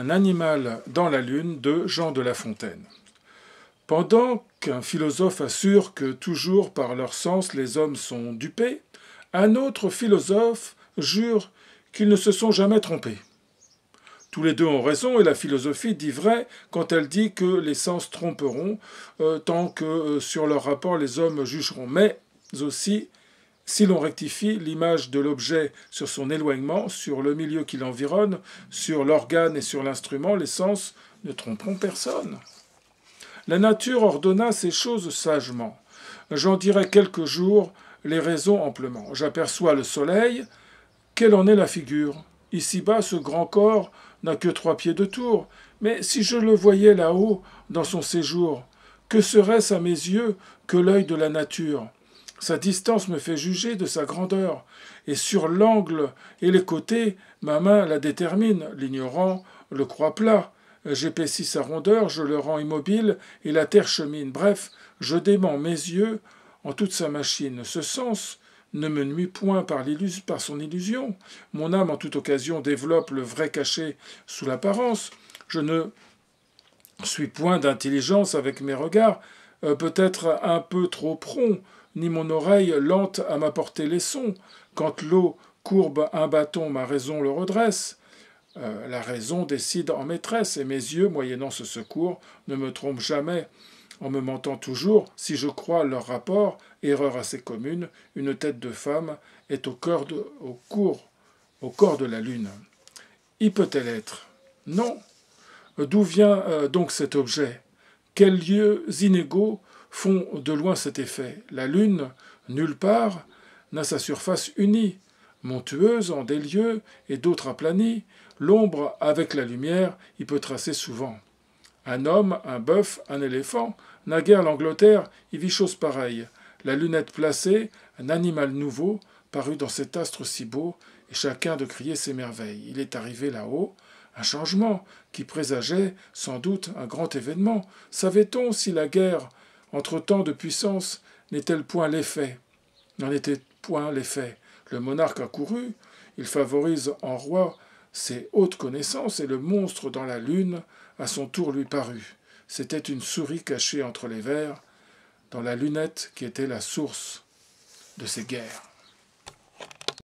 Un animal dans la lune de Jean de La Fontaine. Pendant qu'un philosophe assure que toujours par leur sens les hommes sont dupés, un autre philosophe jure qu'ils ne se sont jamais trompés. Tous les deux ont raison et la philosophie dit vrai quand elle dit que les sens tromperont euh, tant que euh, sur leur rapport les hommes jugeront, mais aussi si l'on rectifie l'image de l'objet sur son éloignement, sur le milieu qui l'environne, sur l'organe et sur l'instrument, les sens ne tromperont personne. La nature ordonna ces choses sagement. J'en dirai quelques jours les raisons amplement. J'aperçois le soleil, quelle en est la figure Ici-bas, ce grand corps n'a que trois pieds de tour, mais si je le voyais là-haut, dans son séjour, que serait-ce à mes yeux que l'œil de la nature sa distance me fait juger de sa grandeur, et sur l'angle et les côtés, ma main la détermine, l'ignorant le croit plat. J'épaissis sa rondeur, je le rends immobile, et la terre chemine. Bref, je dément mes yeux en toute sa machine. Ce sens ne me nuit point par, son illusion. Mon âme en toute occasion développe le vrai caché sous l'apparence. Je ne suis point d'intelligence avec mes regards, euh, peut-être un peu trop prompt, ni mon oreille lente à m'apporter les sons. Quand l'eau courbe un bâton, ma raison le redresse. Euh, la raison décide en maîtresse, et mes yeux, moyennant ce secours, ne me trompent jamais. En me mentant toujours, si je crois leur rapport, erreur assez commune, une tête de femme est au, cœur de, au, cours, au corps de la lune. Y peut-elle être Non. D'où vient euh, donc cet objet Quels lieux inégaux font de loin cet effet. La Lune, nulle part, n'a sa surface unie, montueuse en des lieux et d'autres aplanies, l'ombre avec la lumière y peut tracer souvent. Un homme, un bœuf, un éléphant, naguère l'Angleterre y vit chose pareille. La lunette placée, un animal nouveau, parut dans cet astre si beau, et chacun de crier ses merveilles. Il est arrivé là-haut, un changement qui présageait sans doute un grand événement. Savait-on si la guerre entre tant de puissance n'est-elle point l'effet N'en était point l'effet. Le monarque couru, il favorise en roi ses hautes connaissances et le monstre dans la lune à son tour lui parut. C'était une souris cachée entre les verres, dans la lunette qui était la source de ses guerres.